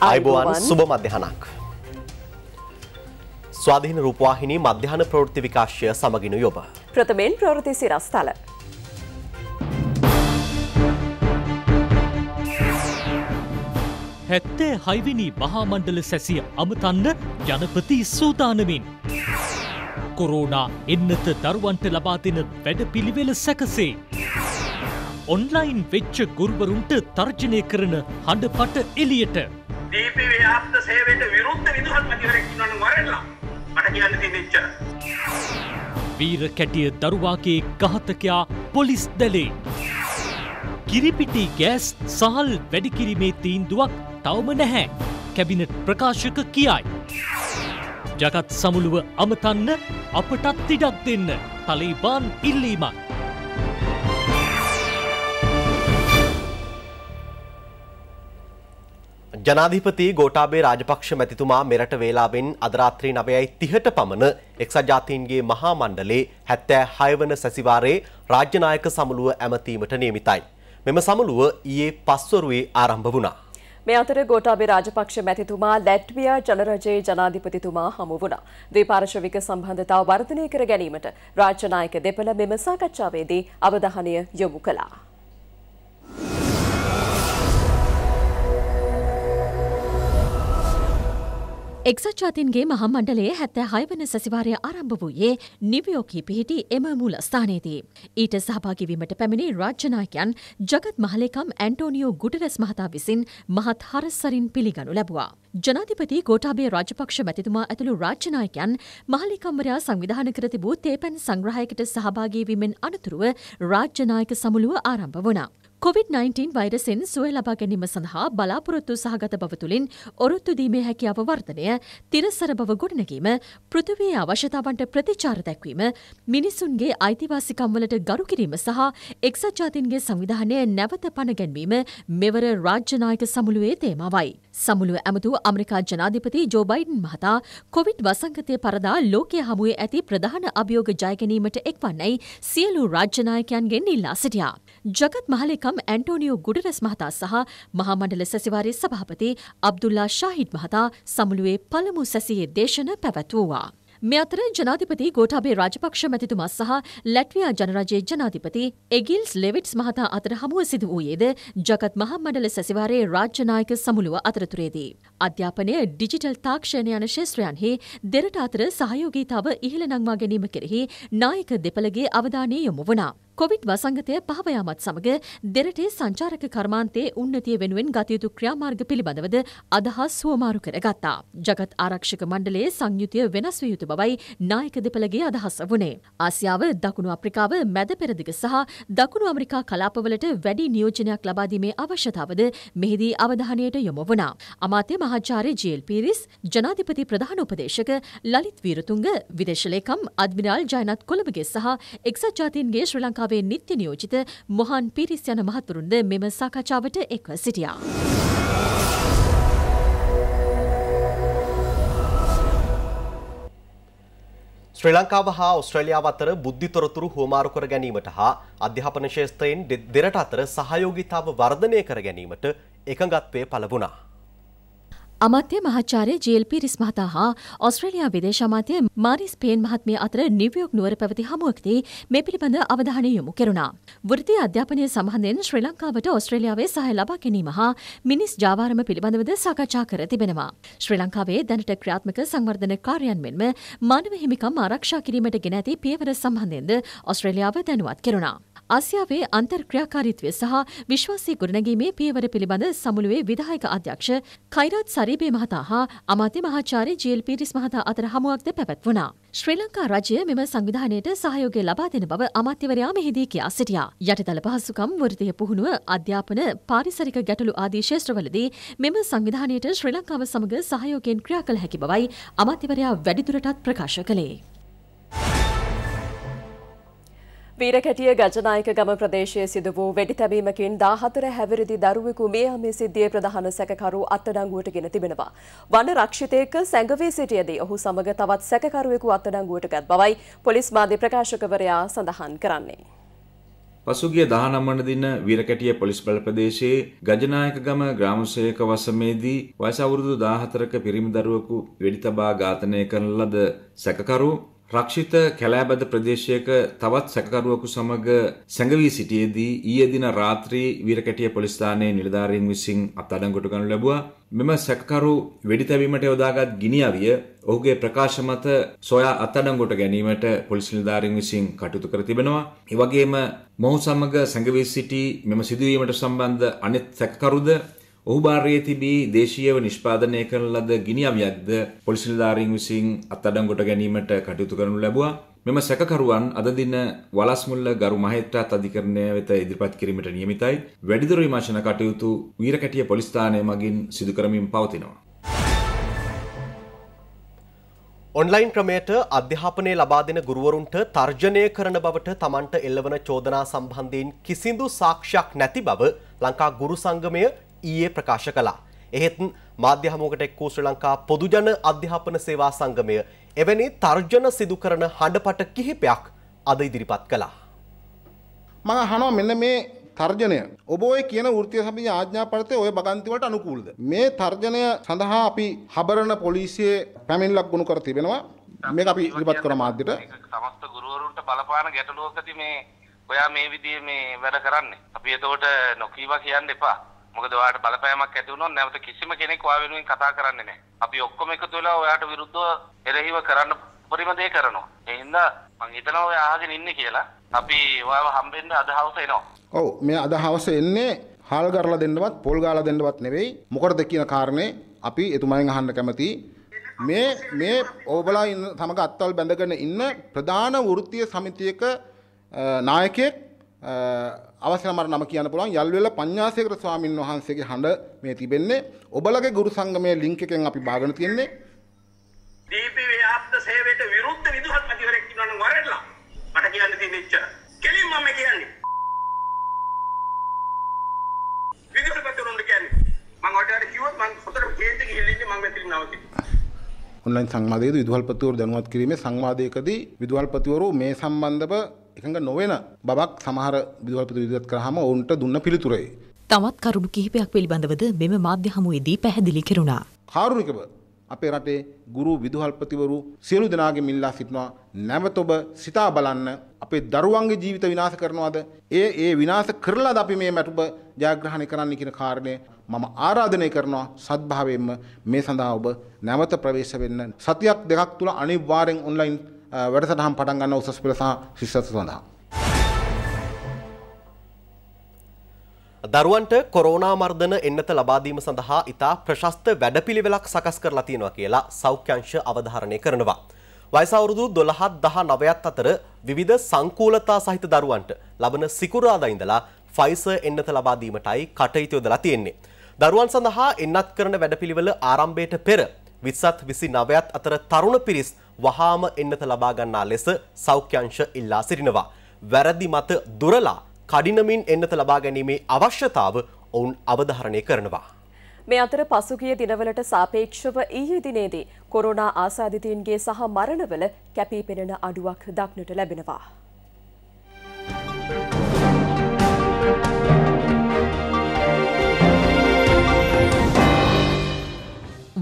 අයිබෝවන් සුබ මධ්‍යහනක්. ස්වාධීන රූපවාහිනී මධ්‍යහන ප්‍රවෘත්ති විකාශය සමගිනු යොබ. ප්‍රථමයෙන් ප්‍රවෘති සිරස්ථල. හැත්තේ හයිවිනි මහාමණ්ඩල සැසිය අමතන්න ජනපති සූදානමින්. කොරෝනා එන්නත දරුවන්ට ලබා දෙන වැඩපිළිවෙල සැකසේ. ඔන්ලයින් වෙච්ච ගුරුවරුන්ට තර්ජනය කරන හඬ පට එලියට. දීප ව්‍යාප්ත සේවයට විරුද්ධ විදුහන් මැතිවරෙක් ඉන්නවනම් වරෙන්ලා මට කියන්න තියෙන එච්චර වීර කැටිය දරුවාගේ ඝාතකයා පොලිස් දැලේ කිරිපිටි ගෑස් සහල් වැඩි කිරීමේ තීන්දුවක් තවම නැහැ කැබිනට් ප්‍රකාශක කියයි ජගත් සමුළුව අමතන්න අපටත් ඉඩක් දෙන්න තලීබාන් ඉල්ලීමක් ජනාධිපති ගෝටාබේ රාජපක්ෂ මැතිතුමා මෙරට වේලාවෙන් අදරාත්‍රී නවයයි තිහට පමණ එක්සත් ජාතීන්ගේ මහා මණ්ඩලේ හැත්තෑ හයවන සැසිවාරයේ රාජ්‍යනායක සමුළුව ඇමතීමට නියමිතයි. මෙම සමුළුව ඊයේ පස්වරුවේ ආරම්භ වුණා. මේ අතර ගෝටාබේ රාජපක්ෂ මැතිතුමා ලැට්වියා ජනරජයේ ජනාධිපතිතුමා හමු වුණා. ද්විපාර්ශවික සම්බන්ධතාව වර්ධනය කර ගැනීමට රාජ්‍යනායක දෙපළ මෙම සාකච්ඡාවේදී අවධානය යොමු කළා. එක්සත් ජාතින්ගේ මහා මණ්ඩලයේ හැත්තෑ හයවන සැසිවාරය ආරම්භ වූයේ නිවයෝකී පිහිටි එම මූල ස්ථානයේදී. ඊට සහභාකිවීමට පැමිණි රාජ්‍යනායකයන් ජගත් මහලේකම් ඇන්ටෝනිියෝ ගුටරැස් මහතා විසින් මහත් හරස්සරින් පිළිගනු ලැබවා. ජනාධිපති ගෝටාබේ රාජපක්ෂ මැතිතුමා ඇතුළු රාජ්‍යනායකයන් මහලිකම්වරයා සංවිධාන කර තිබූ තේපැන් සංග්‍රහයකට සහභාගීවීමෙන් අනතුරුව රාජ්‍යනායක සමුළුව ආරම්භ වනා. COVID-19 වෛරසෙන් සුවය ලබා ගැනීම සඳහා බලාපොරොත්තු සහගත බව තුළින් ඔරොත්තුදීමේ හැකියාව වර්ධනය, තිරසර බව ගොඩනැගීම, පෘථිවියේ අවශ්‍යතාවන්ට ප්‍රතිචාර දැක්වීම, මිනිසුන්ගේ අයිතිවාසිකම් වලට ගරු කිරීම සහ එක්සත් ජාතීන්ගේ සංවිධානය නැවත පණ ගැන්වීම මෙවර රාජ්‍ය නායක සමුළුවේ තේමාවයි. සමුළුව ඇමතු අමරිකා ජනාධිපති ජෝ බයිඩන් මහතා කොවිඩ් වසංගතය පරදා ලෝකය හමුවේ ඇති ප්‍රධාන අභියෝග ජයගැනීමට එක්වන්නයි සියලු රාජ්‍යනායකයන්ගෙන් ඉල්ලා සිටියා. ජගත් මහලෙකම් ඇන්ටෝනිියෝ ගුඩරස් මහතා සහ මහමණඩල සැසිවාරය සභාපති අබ්දුල්ලා ශාහිත් මහතා සමුළුවේ පළමු සැසියේ දේශන පැවැත්වූවා. මේ අතර ජනාධිපති ගෝටාබේ රාජපක්ෂ මැතිතුමා සහ ලැට්වියා ජනරජයේ ජනාධිපති එගිල්ස් ලෙවිට්ස් මහතා අතර හමුව සිදු වූයේද ජගත් මහමණ්ඩල සැසිවාරයේ රාජ්‍ය නායක සමුළුව අතරතුරේදී. අධ්‍යාපනය ඩිජිටල් තාක්ෂණය යන ශේත්‍රයන්හි දෙරට අතර සහයෝගීතාව ඉහළ නංවා ගැනීම කෙරෙහි නායක දෙපළගේ අවධානය යොමු වනා. කොවිඩ් වසංගතය පහවයාමත් සමග දෙරටේ සංචාරක කර්මාන්තයේ උන්නතිය වෙනුවෙන් ගතයුතු ක්‍රියාමාර්ග පිළිබඳවද අදහස් සුවමාරු කරගත්තා. ජගත් ආරක්ෂක මණ්ඩලයේ සංයුතිය වෙනස් විය යුතු බවයි නායක දෙපළගේ අදහස වුණේ. ආසියාව දකුණු අප්‍රිකාව මැද පෙරදිග සහ දකුණු අමරිකා කලාපවලට වැඩි නියෝජනයක් ලබාදීමේ අවශ්‍යතාවද මෙහිදී අවධානයට යොමු වුණා. අමාත්‍ය මහාචාර්ය ජේල් පීරිස් ජනාධිපති ප්‍රධාන උපදේශක ලලිත් වීරතුංග විදේශලේකම් අද්මිරාල් ජයනත් කොළඹගේ සහ එක්සත් ජාතීන්ගේ ශ්‍රී ලංකා ලංකාවේ නිත්‍ය නියෝජිත මොහන් පිරිස් යන මහතුරුන්ද මෙම සාකච්ඡාවට එක්ව සිටියා. ශ්‍රී ලංකාව හා ඔස්ට්‍රේලියාව අතර බුද්ධි තොරතුරු හුවමාරු කර ගැනීමට හා අධ්‍යාපන ශේෂත්‍රයෙන් දෙරට අතර සහයෝගිතාව වර්ධනය කර ගැනීමට එකඟත්වය පළබුණා. අමාත්‍ය මහාචාර්ය ජීල්පී රිස් මහතා හා ඔස්ට්‍රේලියා විදේශ අමාත්‍ය මාරිස් පේන් මහත්මිය අතර නිව්යෝක් නුවර පැවති හමුවකදී මේ පිළිබඳ අවධානය යොමු කෙරුණා. වෘත්ති අධ්‍යාපනය සම්බන්ධයෙන් ශ්‍රී ලංකාවට ඔස්ට්‍රේලියාවේ සහය ලබා ගැනීම හා මිනිස් ජාවාරම පිළිබඳවද සාකච්ඡා කර තිබෙනවා. ශ්‍රී ලංකාවේ දැනට ක්‍රියාත්මක සංවර්ධන කාර්යයන් මෙන්ම මානව හිමිකම් ආරක්ෂා කිරීමට ගෙන ඇති පියවර සම්බන්ධයෙන්ද ඔස්ට්‍රේලියාව දැනුවත් කෙරුණා. ආසියාවේ අන්තර්ක්‍රියාකාරීත්වය සහ විශ්වාසය ගොඩනැගීමේ පියවර පිළිබඳ සමුළුවේ විධායක අධ්‍යක්ෂ කෛරාත් සරීබේ මහතා හා අමාත්‍ය මහාචාර්ය ජීල් පීරිස් මහතා අතර හමුවක්ද පැවැත්වුණා. ශ්‍රී ලංකා රජය මෙම සංවිධානයට සහයෝගය ලබා දෙන බව අමාත්‍යවරයා මෙහිදී කියා සිටියා. යටිතල පහසුකම් වෘතිය පුහුණුව අධ්‍යාපන පාරිසරික ගැටලු ආදී ශේෂ්ත්‍රවලදී මෙම සංවිධානයට ශ්‍රී ලංකාව සමග සහයෝගයෙන් ක්‍රියා කළ හැකි බවයි අමාත්‍යවරයා වැඩිදුරටත් ප්‍රකාශ කළේ. වීරකැටිය ගජනායක ගම ප්‍රදේශයේ සිදු වූ වෙඩි තැබීමකින් 14 හැවිරිදි දරුවෙකු මේ අමේ සිද්ධියේ ප්‍රධාන සැකකරු අත්අඩංගුවට ගෙන තිබෙනවා. වන රක්ෂිතයක සැඟවී සිටියදී ඔහු සමග තවත් සැකකරුවෙකු අත්අඩංගුවටගත් බවයි පොලිස් මාධ්‍ය ප්‍රකාශකවරයා සඳහන් කරන්නේ. පසුගිය දහනම්වන දින වීරකැටිය පොලිස් බල ප්‍රදේශයේ ගජනායකගම ග්‍රාමසේක වසමේදී වයස අවුරුදු 14ක පිරිමි දරුවෙකු වෙඩි තබා ඝාතනය කරන ලද සැකකරු රක්ෂිත කැලෑබද ප්‍රදේශයක තවත් සැකකරුවෙකු සමග සැඟවී සිටියේදී ඊයේ දින රාත්‍රී වීරකැටිය පොලිස් ස්ථානයේ නිලධාරීන් විසින් අත්අඩංගුවට ගනු ලැබුවා. මෙම සැකකරු වෙඩිතැබීමට යොදාගත් ගිනි අවිය ඔහුගේ ප්‍රකාශ මත සොයා අත්අඩංගුවට ගැනීමට පොලිස් නිලධාරීන් විසින් කටයුතු කර තිබෙනවා. ඒ වගේම මොහු සමග සැඟවී සිටි මෙම සිදුවීමට සම්බන්ධ අනෙත් සැකකරුද ඔහු භාරයේ තිබී දේශීයව නිෂ්පාදනය කරන ලද ගිනියමයක්ද පොලිසි නිලධාරීන් විසින් අත්අඩංගුවට ගැනීමට කටයුතු කරනු ලැබුවා. මෙම සැකකරුවන් අද දින වලස්මුල්ල ගරු මහේත්‍රාත් අධිකරණය වෙත ඉදිරිපත් කිරීමට නියමිතයි. වැඩිදුර විමර්ශන කටයුතු වීරකැටිය පොලිස් ස්ථානය මගින් සිදු කරමින් පවතිනවා. ඔන්ලයින් ක්‍රමයට අධ්‍යාපනය ලබා දෙන ගුරුවරුන්ට තර්ජනය කරන බවට තමන්ට එල්ලවන චෝදනා සම්බන්ධයෙන් කිසිදු සාක්ෂයක් නැති බව ලංකා ගුරු සංගමය ඊයේ ප්‍රකාශ කළා. එහෙත් මාධ්‍ය හමුවකට එක් වූ ශ්‍රී ලංකා පොදුජන අධ්‍යාපන සේවා සංගමය එවැනි තර්ජන සිදු කරන හඬපට කිහිපයක් අද ඉදිරිපත් කළා. මම අහනවා මෙන්න මේ තර්ජනය ඔබ ඔය කියන වෘත්තීය සමිතිය ආඥාපරිතේ ඔය බගන්තිවලට අනුකූලද මේ තර්ජනය සඳහා අපි හබරන පොලිසියේ පැමිණිල්ලක් ගොනු කර තිබෙනවා මේක අපි ඉදිරිපත් කරා මාධ්‍යට සමස්ත ගුරුවරුන්ට බලපාන ගැටලුවකදී මේ ඔයා මේ විදිහේ මේ වැඩ කරන්නේ අපි එතකොට නොකීවා කියන්න එපා මොකද ඔයාට බලපෑමක් ඇති වුණොත් නැවත කිසිම කෙනෙක් ඔයා වෙනුවෙන් කතා කරන්නේ නැහැ. අපි ඔක්කොම එකතු වෙලා ඔයාට විරුද්ධව එරෙහිව කරන්න උපරිම දේ කරනවා. ඒ හින්දා මං හිතනවා ඔයා අහගෙන ඉන්නේ කියලා. අපි ඔයාව හම්බෙන්න අද හවස එනවා. ඔව් මේ අද හවස එන්නේ හාල් ගරලා දෙන්නවත් පොල් ගාලා දෙන්නවත් නෙවෙයි. මොකටද කියන කාරණේ අපි එතුමයන් අහන්න කැමතියි. මේ මේ ඕබලා ඉන්න සමග අත්වල් බැඳගෙන ඉන්න ප්‍රධාන වෘත්තීය සමිතියක නායකයෙක් අවසර මට නම කියන්න පුළුවන් යල්වෙල පඤ්ඤාසේකර ස්වාමින් වහන්සේගේ හඬ මේ තිබෙන්නේ ඔබලගේ ගුරු සංගමයේ ලින්ක් එකෙන් අපි බාගෙන තියෙන්නේ දීපි ව්‍යාප්ත සේවයට විරුද්ධ විදුහත් මැතිවරයෙක් ඉන්නවා නම් වරෙල්ලා මට කියන්න තියෙන ඉච්චර කෙලින්ම මම කියන්නේ විදුහත් මැතිවරුන් කියන්නේ මම ඔයාලට කිව්වොත් මම හොතර කේන්ති ගිහින් ඉන්නේ මම මෙතන නවතින්නේ ඔන්ලයින් සංවාදයේදී විදුහල්පතිවරු දැනුවත් කිරීමේ සංවාදයකදී විදුහල්පතිවරු මේ සම්බන්ධව එකඟ නොවෙන බවක් සමහර විදුහල්පති විදිහත් කරාම ඔවුන්ට දුන්න පිළිතුරයි. තවත් කරුණු කිහිපයක් පිළිබඳවද මෙම මාධ්‍ය හමුවේදී පැහැදිලි කෙරුණා. කාරුණිකව අපේ රටේ ගුරු විදුහල්පතිවරු සියලු දෙනාගේ මිල්ලා සිටනවා නැවත ඔබ සිතා බලන්න අපේ දරුවන්ගේ ජීවිත විනාශ කරනවාද ඒ ඒ විනාශ කරලාද අපි මේ මැටුබ ජයග්‍රහණය කරන්න කියන කාරණය මම ආරාධනය කරනවා සත්භාවයෙන්ම මේ සඳහා ඔබ නැවත ප්‍රවේශ වෙන්න සතියක් දෙකක් තුල අනිවාර්යෙන් ඔන්ලයින් වැඩසටහම් පටන් ගන්න උසස් පෙළ සහ ශිෂ්‍යත්ව සඳහා. දරුවන්ට කොරෝනා මර්ධන එන්නත ලබාදීම සඳහා ඉතා ප්‍රශස්ත වැඩපිළිවෙලක් සකස් කරලා තියෙනවා කියලා සෞඛ්‍යංශ අවධාරණය කරනවා. වයස අවුරුදු 12 දහ 9ත් අතර විවිධ සංකූලතා සහිත දරුවන්ට ලබන සිකුරාදා ඉඳලා ෆයිසර් එන්නත ලබා දීමටයි කටයුතු යොදලා තියෙන්නේ. දරුවන් සඳහා එන්නත් කරන වැඩපිළිවෙල ආරම්භයට පෙර විස්සත් විසි නවයත් අතර තරුණ පිරිස් වහාම එන්නත ලබාගන්නා ලෙස සෞඛ්‍යංශ ඉල්ලා සිරිනවා. වැරදි මත දුරලා කඩිනමින් එන්නත ලබා ගැනීමේ අවශ්‍යතාව ඔවුන් අවධාරණය කරනවා. මේ අතර පසුගිය දිනවලට සාපේක්ෂව ඊයේ දිනේදී කොරෝනා ආසාදිතයින්ගේ සහ මරණවල කැපී පෙනෙන අඩුවක් දක්නට ලැබෙනවා.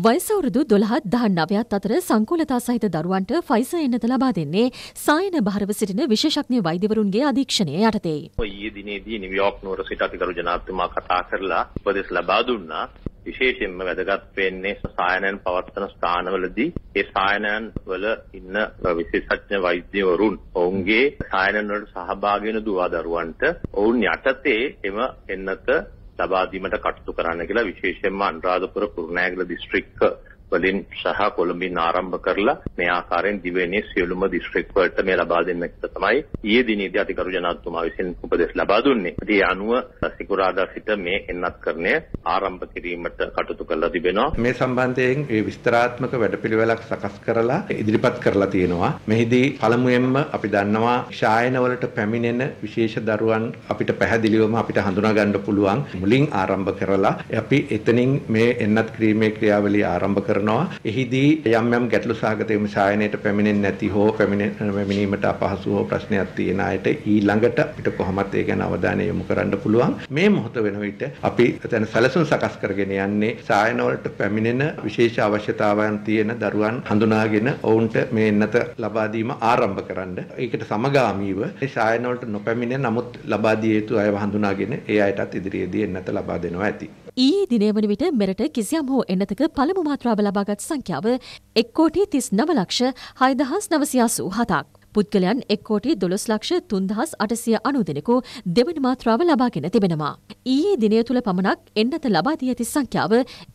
වයසවුරුදු දොළහත් දහ නවයත් අතර සංකූලතා සහිත දරුවන්ට ෆයිස එන්නත ලබා දෙන්නේ සායන භාරව සිටින විශෂඥ වෛදවරුන්ගේ අධීක්ෂණය යටතේ. ඊයේ දිනේදී නිවයෝක් නුවර සිට අතිකරු ජනාධිපතිතුමා කතා කරලා උපදෙස් ලබා දුන්නා. විශේෂයෙන්ම වැදගත් වෙන්නේ සායනයන් පවත්වන ස්ථානවලදී ඒ සායනයන් වල ඉන්න විශේෂඥ වෛද්‍යවරුන් ඔවුන්ගේ සායනයන් වලට සහභාගී වෙන දුවා දරුවන්ට ඔවුන් යටතේ එම එන්නත ලබා දීමට කටයුතු කරන්න කියලා විශේෂයෙන්ම අනුරාධපුර කුරුණෑගල දිස්ත්‍රික්ක වලින් සහ කොළඹින් ආරම්භ කරලා මේ ආකාරයෙන් දිවයිනේ සියලුම දිස්ත්‍රික් වලට මේ ලබා දෙන්න කියලා තමයි ඊයේ දිනේදී අධිකරු ජනාධිපතිතුමා විසින් උපදෙස් ලබා දුන්නේ. ඉතින් අනුව සිකුරාදා සිට මේ එන්නත්කරණය ආරම්භ කිරීමට කටයුතු කරලා තිබෙනවා. මේ සම්බන්ධයෙන් ඒ විස්තරාත්මක වැඩපිළිවෙලක් සකස් කරලා ඉදිරිපත් කරලා තියෙනවා. මෙහිදී පළමුවෙන්ම අපි දන්නවා ශායනවලට පැමිණෙන විශේෂ දරුවන් අපිට පැහැදිලිවම අපිට හඳුනා ගන්න පුළුවන් මුලින් ආරම්භ කරලා අපි එතනින් මේ එන්නත් ක්‍රීමේ ක්‍රියාවලිය ආරම්භ කරන කරනවා. එහිදී යම් යම් ගැටලු සහගත විමසායනයට පැමිණෙන්නේ නැති හෝ පැමිණීමට අපහසු හෝ ප්‍රශ්නයක් තියෙන අයට ඊළඟට අපිට කොහොමද ඒ ගැන අවධානය යොමු කරන්න පුළුවන්. මේ මොහොත වෙන විට අපි දැන් සැලසුම් සකස් කරගෙන යන්නේ සායන වලට පැමිණෙන විශේෂ අවශ්‍යතාවන් තියෙන දරුවන් හඳුනාගෙන ඔවුන්ට මේ නැත ලබා දීම ආරම්භ කරන්න. ඒකට සමගාමීව මේ සායන වලට නොපැමිණෙන නමුත් ලබා දිය යුතු අයව හඳුනාගෙන ඒ අයටත් ඉදිරියේදී එන්නත ලබා දෙනවා ඇති. ඊයේ දිනය වන විට මෙරට කිසියම් හෝ එන්නතක පළමු මාත්‍රාව ලබා ලබාගත් සංඛ්‍යාව එක් කෝටි තිස් නව ලක්ෂ හයදහස් නවසියාසූ හතක්. පුද්ගලයන් එක්කෝටි දොළොස් ලක්ෂ තුන්දහස් අටසිය අනු දෙනෙකු දෙවන මාත්‍රාව ලබාගෙන තිබෙනවා. ඊයේ දිනය තුළ පමණක් එන්නත ලබාදී ඇති සංඛ්‍යාව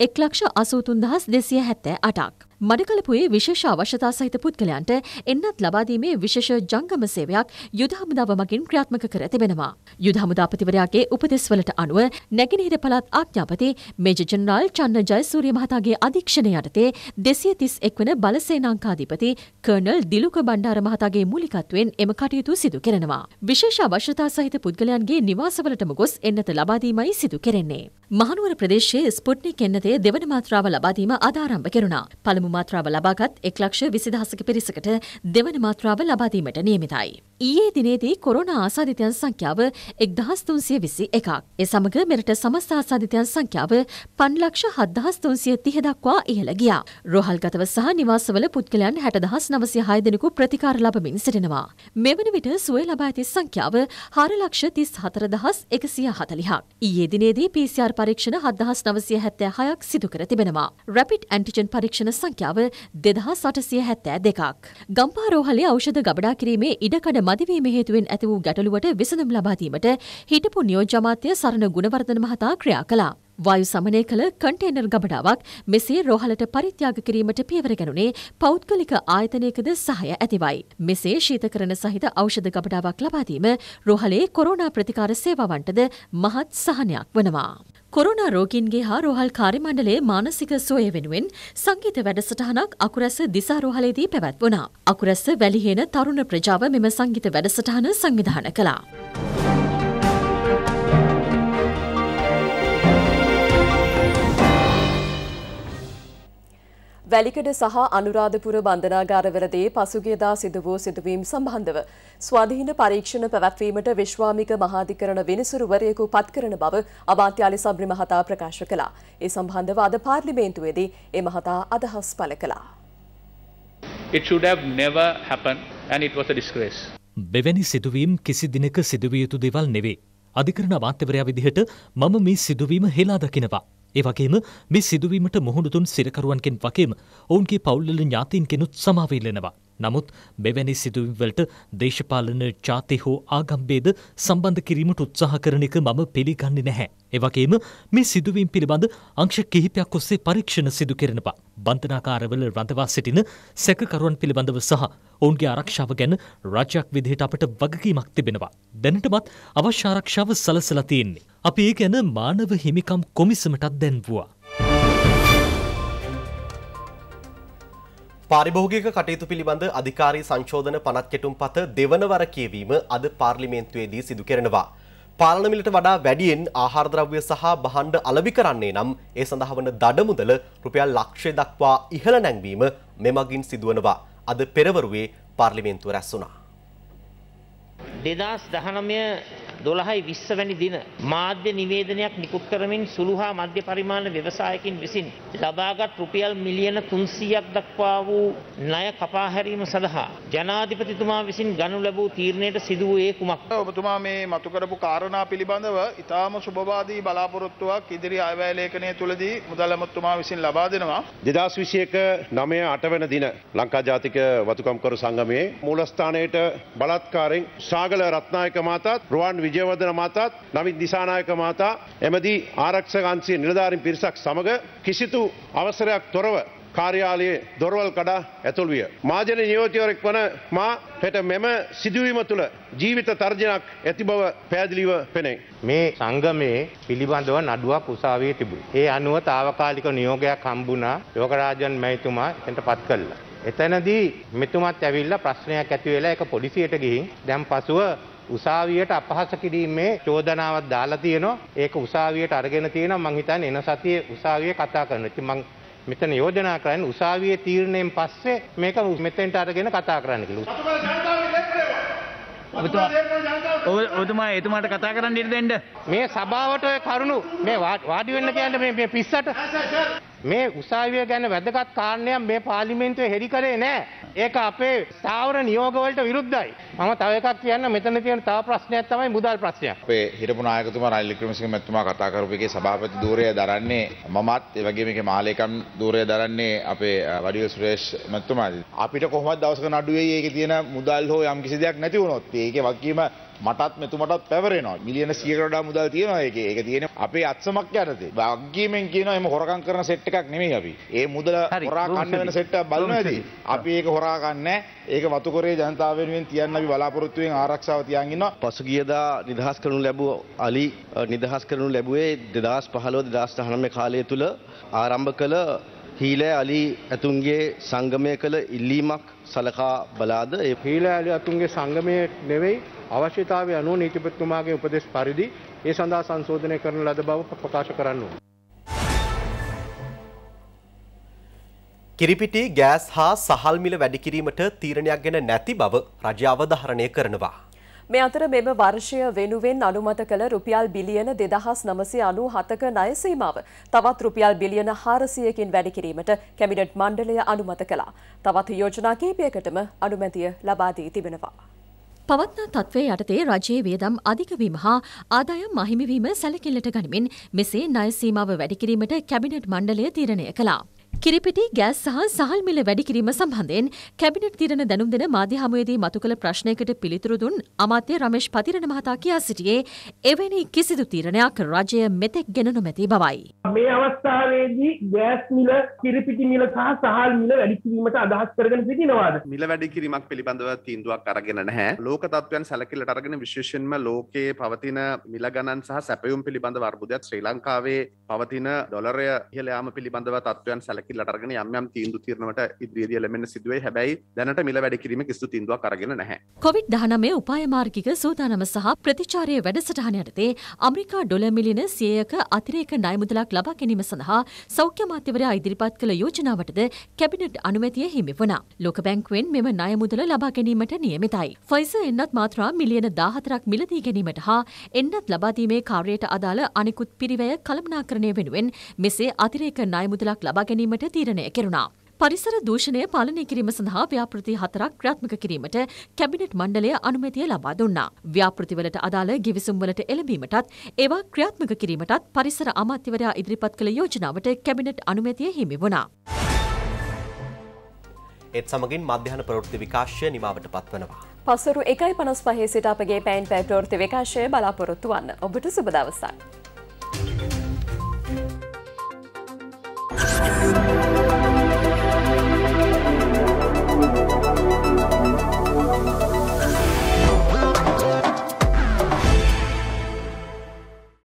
එක් ලක්ෂ අසූතුන්දහස් දෙසිය හැත්තෑ අටක්. මඩකලපුයේ විශේෂ අවශ්‍යතා සහිත පුද්ගලයන්ට එන්නත් ලබාදීමේ විශේෂ ජංගම සේවයක් යුද හමුදාව මගින් ක්‍රියාත්මක කර තිබෙනවා. යුද හමුදාපතිවරයාගේ උපදෙස්වලට අනුව නැගෙනහිර පළාත් ආඥාපති මේජර් ජනරල් චන්න ජයසූරිය මහතාගේ අධීක්ෂණය යටතේ 231 වන බලසේනාංකාධිපති කර්නල් දිලුක බණ්ඩාර මහතාගේ මූලිකත්වයෙන් එම කටයුතු සිදු කරනවා. විශේෂ අවශ්‍යතා සහිත පුද්ගලයන්ගේ නිවාසවලටම ගොස් එන්නත ලබාදීමයි සිදු කෙරෙන්නේ. මහනුවර ප්‍රදේශයේ ස්පුට්නික් එන්නතේ දෙවන මාත්‍රාව ලබාදීම අදාරම්භ කෙරුණා. පළමු පළමු මාත්‍රාව ලබාගත් එක් ලක්ෂ විසිදහසක පිරිසකට දෙවන මාත්‍රාව ලබාදීමට නියමිතයි. ඊයේ දිනේදී කොරෝනා ආසාධිතයන් සංඛ්‍යාව එක්දහස් තුන්සිය විසි එකක්. ඒ සමඟ මෙරට සමස්ථ ආසාධිතයන් සංඛ්‍යාව පන්ලක්ෂ හත්දහස් තුන්සිය තිහ දක්වා ඉහළ ගියා. රෝහල්ගතව සහ නිවාසවල පුද්ගලයන් හැටදහස් නවසය හය දෙනෙකු ප්‍රතිකාර ලබමින් සිටිනවා. මෙවන විට සුවය ලබා ඇති සංඛ්‍යාව හාරලක්ෂ තිස් හතරදහස් එකසිය හතලිහක්. ඊයේ දිනේදී PCR පරීක්ෂණ හත්දහස් නවසය හැත්තෑ හයක් සිදු කර තිබෙනවා. රැපිට් ඇන්ටිජන් පරීක්ෂණ සංඛ්‍යාව දෙදහස් අටසිය හැත්තෑ දෙකක්. ගම්පා රෝහලේ ඖෂධ ගබඩා කිරීමේ ඉඩකඩ මදිවීම හේතුවෙන් ඇති වූ ගැටලුවට විසඳුම් ලබාදීමට හිටපු නියෝජ්‍යමාත්‍ය සරණ ගුණවර්ධන මහතා ක්‍රියා කළා. වායු සමනය කළ කන්ටේනර් ගබඩාවක් මෙසේ රෝහලට පරිත්‍යාග කිරීමට පියවර ගැනුනේ පෞද්ගලික ආයතනයකද සහය ඇතිවයි. මෙසේ ශීතකරණ සහිත ඖෂධ ගබඩාවක් ලබාදීම රෝහලේ කොරෝනා ප්‍රතිකාර සේවාවන්ටද මහත් සහනයක් වනවා. කොරුණා රෝගීන්ගේ හා රෝහල් කාර්යමණ්ඩලයේ මානසික සුවය වෙනුවෙන් සංගීත වැඩසටහනක් අකුරැස දිසා රෝහලේදී පැවැත්වුණා. අකුරැස වැලිහෙන තරුණ ප්‍රජාව මෙම සංගීත වැඩසටහන සංවිධානය කළා. වැලිකඩ සහ අනුරාධපුර බන්ධනාගාරවලදී පසුගියදා සිදු වූ සිදුවීම් සම්බන්ධව ස්වාධීන පරීක්ෂණ පැවැත්වීමට විශ්වාමික මහාධිකරණ විනිසුරුවරයෙකු පත්කරන බව අමාත්‍යාලි සබ්‍රි මහතා ප්‍රකාශ කළා. ඒ සම්බන්ධව අද පාර්ලිමේන්තුවේදී ඒ මහතා අදහස් පළ කළා. It should have never happened and it was a disgrace. මෙවැනි සිදුවීම් කිසි දිනක සිදුවිය යුතු දේවල් නෙවේ. අධිකරණ අමාත්‍යවරයා විදිහට මම මේ සිදුවීම හෙලා දකිනවා. ඒ වගේම මේ සිදුවීමට මුහුණුදුන් සිරකරුවන්ගෙන් වගේම ඔවුන්ගේ පවුල්ලල ඥාතීන් කෙනුත් සමාවීල්ලෙනවා. නමුත් මෙවැනි සිදුවීම්වලට දේශපාලන ජාති හෝ ආගම්බේද සම්බන්ධ කිරීමට උත්සාහ කරන එක මම පිළිගන්නේ නැහැ. එවගේම මේ සිදුවීම් පිළිබඳ අංශ කිහිපයක් ඔස්සේ පරීක්ෂණ සිදු කරනවා. බන්ධනාකාරවල රඳවා සිටින සැකකරුවන් පිළිබඳව සහ ඔවුන්ගේ ආරක්ෂාව ගැන රජයක් විදිහට අපට වගකීමක් තිබෙනවා. දැනටමත් අවශ්‍ය ආරක්ෂාව සලසලා තියෙන්නේ. අපි ඒ ගැන මානව හිමිකම් කොමිසමටත් දැන්වුවා. පාරිභෝගික කටයුතු පිළිබඳ අධිකාරී සංශෝධන පනත් කෙටුම් පත දෙවනවර කියවීම අද පාර්ලිමේන්තුවේදී සිදු කෙරෙනවා. පාලනමිලට වඩා වැඩියෙන් ආහාරද්‍රව්‍ය සහ බහණ්ඩ අලවි කරන්නේ නම් ඒ සඳහා වන දඩමුදල රුපියල් ලක්ෂය දක්වා ඉහළ නැංවීම මෙමගින් සිදුවනවා. අද පෙරවරුවේ පාර්ලිමේන්තුව රැස් වුණා. දෙදස් දහනමය 12යි 20 වැනි දින මාධ්‍ය නිවේදනයක් නිකුත් කරමින් සුළු හා මධ්‍ය පරිමාණ ව්‍යවසායකින් විසින් ලබාගත් රුපියල් මිලියන 300ක් දක්වා වූ ණය කපා හැරීම සඳහා ජනාධිපතිතුමා විසින් ගනු ලැබූ තීරණයට සිදු වූයේ කුමක්ද? ඔබතුමා මේ මතු කරපු කාරණා පිළිබඳව ඉතාම සුබවාදී බලාපොරොත්තුවක් ඉදිරි ආයවැය ලේඛනය තුලදී මුදල් ඇමතුමා විසින් ලබා දෙනවා. 2021 9 8 වෙනි දින ලංකා ජාතික වතුකම්කරු සංගමයේ මූලස්ථානයේට බලාත්කාරයෙන් සාගල රත්නායක මාතාත් රුවන් විජයවදන මතාත් නවිත් දිසානායක මතා එමදී ආරක්ෂකන්සේ නිලධාරින් පිරිසක් සමඟ කිසිතු අවසරයක් තොරව කාර්යාලයේ දොරවල් කඩා ඇතුල් විය. මාජන නියෝජවරෙක් වන මා හෙට මෙම සිදුවීම තුළ ජීවිත තර්ජනක් ඇති බව පැදිලිව පෙනෙයි. මේ සංගමයේ පිළිබඳව නඩුවක් උසාවියේ තිබුණා. ඒ අනුව తాවකාලික නියෝගයක් හම්බුණා යෝගරාජන් මැතිතුමා එතනට පත් කළා. එතනදී මෙතුමත් ඇවිල්ලා ප්‍රශ්නයක් ඇති වෙලා ඒක පොලිසියට ගිහින් දැන් පසුව උසාවියට අපහාස කිරීමේ චෝදනාවක් දාලා තියෙනවා. ඒක උසාවියට අරගෙන තියෙනවා. මං හිතන්නේ එන සතියේ උසාවියේ කතා කරනවා. ඉතින් මං මෙතන යෝජනා කරන්නේ උසාවියේ තීරණයෙන් පස්සේ මේක මෙතෙන්ට අරගෙන කතා කරන්න කියලා. ඔබතුමා එතුමාට කතා කරන්න ඉඩ දෙන්න. මේ සභාවට ඔය කරුණු මේ වාඩි වෙන්න කියන්නේ මේ පිස්සට. මේ උසාවිය ගැන වැදගත් කාරණයක් මේ පාර්ලිමේන්තුවේ හෙළි කරේ නැහැ. ඒක අපේ ස්ථාවර නියෝගවලට විරුද්ධයි. මම තව එකක් කියන්න මෙතන තියෙන තව ප්‍රශ්නයක් තමයි මුදල් ප්‍රශ්නය. අපේ හිටපු නායකතුමා රනිල් වික්‍රමසිංහ මැතිතුමා කතා කරපු එකේ සභාපති ධූරය දරන්නේ මමත් ඒ වගේම එකේ මාලේකම් ධූරය දරන්නේ අපේ වඩිය සුරේෂ් මැතිතුමාද. අපිට කොහොමද දවසක නඩුවේ ඒකේ තියෙන මුදල් හෝ යම් කිසි දෙයක් නැති වුණොත් ඒකේ වගකීම මටත් මෙතුමටත් පැවරෙනවා මිලියන සියකටඩා මුදල් තියෙනවා එක එක තියෙන අපේ අත්සමක් යටතේ වගේමෙන් කියන එම හොරකං කරන සෙට් එකක් නෙමේ අපි ඒ මුදල හොරා කන්න වෙන සෙට්ට බලන ඇති අපි ඒක හොරාගන්න ඒක වතුකොරේ ජනතාවෙනුවෙන් තියන්න අපි බලාපොරොත්තුවෙන් ආරක්ෂාව තියන්ගන්න පසුගියදා නිදහස් කරනු ලැබූ අලි නිදහස් කරනු ලැබුවේ දෙදස් පහලෝ දෙදස් හනම කාලය තුළ ආරම්භ කළ හීලෑ අලි ඇතුන්ගේ සංගමය කළ ඉල්ලීමක් සලකා බලාද ඒ පීලෑලි අතුන්ගේ සංගමය නෙවෙයි අවශ්‍යතාවය අනුව නීතිපතිතුමාගේ උපදෙස් පරිදි ඒ සඳහා සංශෝධනය කරන ලද බව ප්‍රකාශ කරන්න. කිරිපිටි ගෑස් හා සහල්මිල වැඩිකිරීමට තීරණයක් ගැන නැති බව රජ අවධාරණය කරනවා. මේ අතර මෙම වර්ෂය වෙනුවෙන් අනුමත කළ රුපියල් බිලියන දෙදහස් නමසේ අනු හතක නයසීමාව තවත් රුපියල් බිලියන හාරසියකින් වැඩි කිරීමට කැමිනට් මණ්ඩලය අනුමත කළා. තවත් යෝජනා කීපයකටම අනුමැතිය ලබාදී තිබෙනවා. පවත්නා තත්ත්වය යටතේ රජයේ වියදම් අධිකවීම හා ආදායම් අහිමිවීම සැලකිල්ලට ගනිමින් මෙසේ ණය සීමාව වැඩිකිරීමට කැබිනට් මණ්ඩලය තීරණය කළා. කිරිපිටි ගෑස් සහ සහල් මිල වැඩි කිරීම සම්බන්ධයෙන් කැබිනට් තිරණ දැනුම් දෙන මාධ්‍ය හමුවේදී මතු කළ ප්‍රශ්නයකට පිළිතුරු දුන් අමාත්‍ය රමේෂ් පතිරණ මහතා කියා සිටියේ එවැනි කිසිදු තීරණයක් රජය මෙතෙක් ගෙන නොමැති බවයි. මේ අවස්ථාවේදී ගෑස් මිල කිරිපිටි මිල සහ සහල් මිල වැඩි කිරීමට අදහස් කරගෙන සිටිනවාද? මිල වැඩි කිරීමක් පිළිබඳව තීන්දුවක් අරගෙන නැහැ. ලෝක තත්ත්වයන් සැලකිල්ලට අරගෙන විශේෂයෙන්ම ලෝකයේ පවතින මිල ගණන් සහ සැපයුම් පිළිබඳ වර්බුදයක් ශ්‍රී ලංකාවේ පවතින ඩොලරය ඉහළ යාම පිළිබඳව තත්ත්වයන් සැලකිලි ලටගෙන යම් තීන්දු තිරනට ඉදිරිිය ලෙමෙන සිදුවේ හැබැයි දැනට මිල වැඩ කිරීම කිස්තු තින්දුව කරගෙන නැහැ. කොවිD දහනමේ උපායමාර්ගික සූදානම සහ ප්‍රතිචාරය වැඩසටහන යටතේ අමරිකා ඩොලමිලින සියයක අතිරේක නයමුදලක් ලබා ගැනීම සඳහා සෞඛ්‍ය මාත්‍යවරයා ඉදිරිපත් කළ යෝජනාවටද කැබිනට් අනුමැතිය හිමි වුණා. ලොක බැංකුවෙන් මෙම නයමුදල ලබා ගැනීමට නියමිතයි. ෆයිස එන්නත් මාත්‍රා මිලියන දාහතරක් මිලදී ගැනීමට හා එන්නත් ලබාදීමේ කාර්යට අදාළ අනිකුත් පිරිවැය කළමනාකරණය වෙනුවෙන් මෙසේ අතිරේක නයමුදලක් ලබා ගැනීමට අනුරාධපුරයට තීරණය කෙරුණා. පරිසර දූෂණය පාලනය කිරීම සඳහා ව්‍යාපෘති හතරක් ක්‍රියාත්මක කිරීමට කැබිනට් මණ්ඩලය අනුමැතිය ලබා දුන්නා. ව්‍යාපෘතිවලට අදාළ ගිවිසුම්වලට එළඹීමටත් ඒවා ක්‍රියාත්මක කිරීමටත් පරිසර අමාත්‍යවරයා ඉදිරිපත් කළ යෝජනාවට කැබිනට් අනුමැතිය හිමි වුණා. එත් සමගින් මධ්‍යහන ප්‍රවෘත්ති විකාශය නිමාවට පත්වනවා. පසුරු එකයි පනස් පහේ සිට අපගේ පැයින් පැ ප්‍රවෘත්ති විකාශය බලාපොරොත්තු වන්න ඔබට සුබදවසක්.